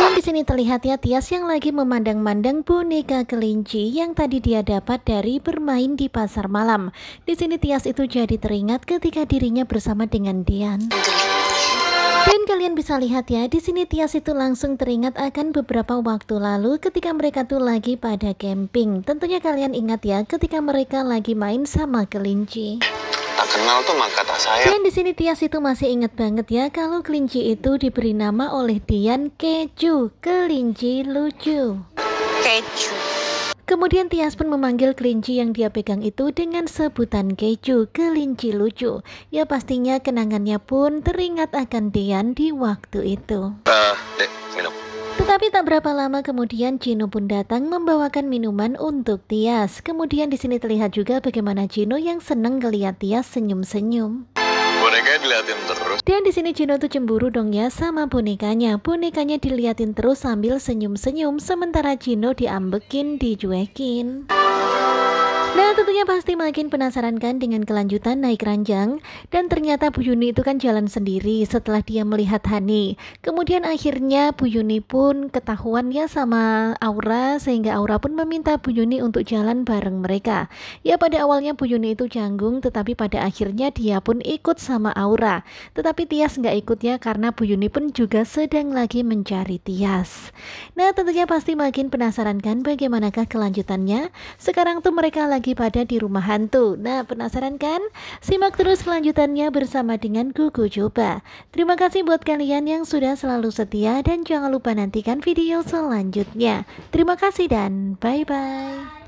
Dan di sini terlihat ya Tias yang lagi memandang-mandang boneka kelinci yang tadi dia dapat dari bermain di pasar malam. Di sini Tias itu jadi teringat ketika dirinya bersama dengan Dian. Dan kalian bisa lihat ya, di sini Tias itu langsung teringat akan beberapa waktu lalu ketika mereka tuh lagi pada camping. Tentunya kalian ingat ya, ketika mereka lagi main sama kelinci kenal tuh mangkat saya. Dan di sini Tias itu masih inget banget ya kalau kelinci itu diberi nama oleh Dian Keju, kelinci lucu. Keju. Kemudian Tias pun memanggil kelinci yang dia pegang itu dengan sebutan keju, kelinci lucu. Ya pastinya kenangannya pun teringat akan Dian di waktu itu. Uh, tapi tak berapa lama kemudian Jino pun datang membawakan minuman untuk Tias. Kemudian di sini terlihat juga bagaimana Jino yang seneng ngeliat Tias senyum-senyum. Boneka diliatin terus. Dan di sini Jino tuh cemburu dong ya sama bonekanya. Bonekanya diliatin terus sambil senyum-senyum sementara Jino diambekin, dijuekin. Nah tentunya pasti makin penasaran kan dengan kelanjutan naik ranjang Dan ternyata Bu Yuni itu kan jalan sendiri setelah dia melihat Hani Kemudian akhirnya Bu Yuni pun ketahuan ya sama Aura Sehingga Aura pun meminta Bu Yuni untuk jalan bareng mereka Ya pada awalnya Bu Yuni itu canggung Tetapi pada akhirnya dia pun ikut sama Aura Tetapi Tias nggak ikut ya karena Bu Yuni pun juga sedang lagi mencari Tias Nah tentunya pasti makin penasaran kan bagaimanakah kelanjutannya Sekarang tuh mereka lagi lagi pada di rumah hantu. Nah, penasaran kan? Simak terus kelanjutannya bersama dengan Gugu Coba. Terima kasih buat kalian yang sudah selalu setia dan jangan lupa nantikan video selanjutnya. Terima kasih dan bye-bye.